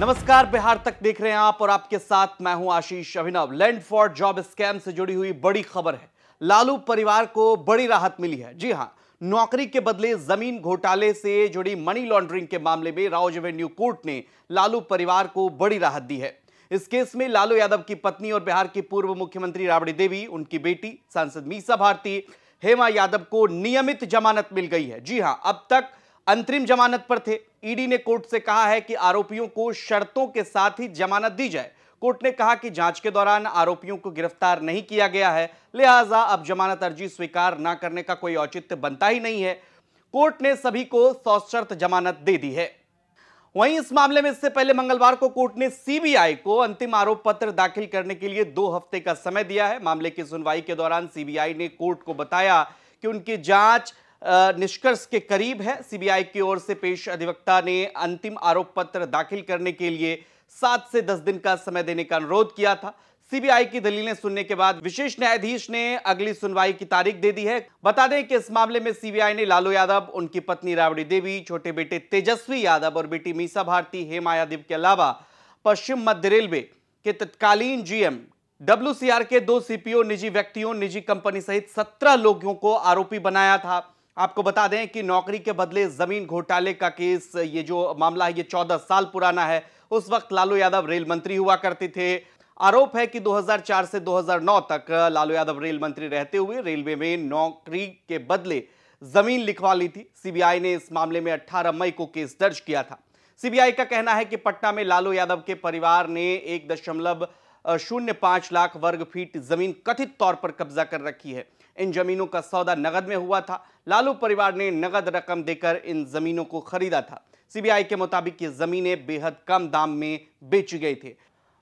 नमस्कार बिहार तक देख रहे हैं आप और आपके साथ मैं हूं Ashish Abhinav land for job scam से जुड़ी हुई बड़ी खबर है लालू परिवार को बड़ी राहत मिली है जी हां नौकरी के बदले जमीन घोटाले से जुड़ी मनी लॉन्ड्रिंग के मामले में राउज एवेन्यू कोर्ट ने लालू परिवार को बड़ी राहत दी है इस केस में लालू यादव की पत्नी और बिहार की पूर्व मुख्यमंत्री राबड़ी देवी उनकी बेटी सांसद मीसा भारती हेमा यादव को नियमित जमानत मिल गई है जी हां अब तक अंतरिम जमानत पर थे ईडी ने कोर्ट से कहा है कि आरोपियों को शर्तों के साथ ही जमानत दी जाए कोर्ट ने कहा कि जांच के दौरान आरोपियों को गिरफ्तार नहीं किया गया है लिहाजा अब जमानत अर्जी स्वीकार ना करने का कोई औचित्य बनता ही नहीं है कोर्ट ने सभी को शर्त जमानत दे दी है वहीं इस मामले में इससे पहले मंगलवार को कोर्ट ने सीबीआई को अंतिम आरोप पत्र दाखिल करने के लिए दो हफ्ते का समय दिया है मामले की सुनवाई के दौरान सीबीआई ने कोर्ट को बताया कि उनकी जांच निष्कर्ष के करीब है सीबीआई की ओर से पेश अधिवक्ता ने अंतिम आरोप पत्र दाखिल करने के लिए सात से दस दिन का समय देने का अनुरोध किया था सीबीआई की दलीलें सुनने के बाद विशेष न्यायाधीश ने अगली सुनवाई की तारीख दे दी है बता दें कि इस मामले में सीबीआई ने लालू यादव उनकी पत्नी राबड़ी देवी छोटे बेटे तेजस्वी यादव और बेटी मीसा भारती हेमा यादव के अलावा पश्चिम मध्य रेलवे के तत्कालीन जीएम डब्ल्यूसीआर के दो सीपीओ निजी व्यक्तियों निजी कंपनी सहित सत्रह लोगों को आरोपी बनाया था आपको बता दें कि नौकरी के बदले जमीन घोटाले का केस ये जो मामला है ये चौदह साल पुराना है उस वक्त लालू यादव रेल मंत्री हुआ करते थे आरोप है कि 2004 से 2009 तक लालू यादव रेल मंत्री रहते हुए रेलवे में नौकरी के बदले जमीन लिखवा ली थी सीबीआई ने इस मामले में 18 मई को केस दर्ज किया था सीबीआई का कहना है कि पटना में लालू यादव के परिवार ने एक दशमलव शून्य पांच लाख वर्ग फीट जमीन कथित तौर पर कब्जा कर रखी है इन जमीनों का सौदा नगद में हुआ था लालू परिवार ने नगद रकम देकर इन जमीनों को खरीदा था सीबीआई के मुताबिक ये जमीनें बेहद कम दाम में बेची गई थी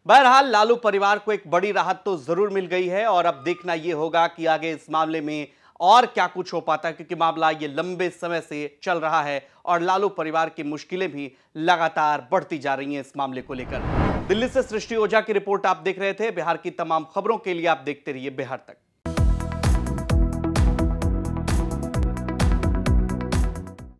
बहरहाल लालू परिवार को एक बड़ी राहत तो जरूर मिल गई है और अब देखना यह होगा कि आगे इस मामले में और क्या कुछ हो पाता है क्योंकि मामला ये लंबे समय से चल रहा है और लालू परिवार की मुश्किलें भी लगातार बढ़ती जा रही हैं इस मामले को लेकर दिल्ली से सृष्टि ओझा की रिपोर्ट आप देख रहे थे बिहार की तमाम खबरों के लिए आप देखते रहिए बिहार तक